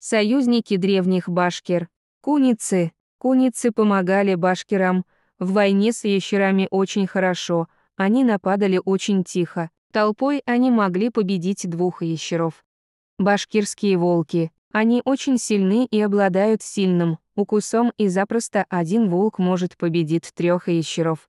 Союзники древних башкир, куницы, куницы помогали башкирам, в войне с ящерами очень хорошо, они нападали очень тихо, толпой они могли победить двух ящеров. Башкирские волки, они очень сильны и обладают сильным укусом и запросто один волк может победить трех ящеров.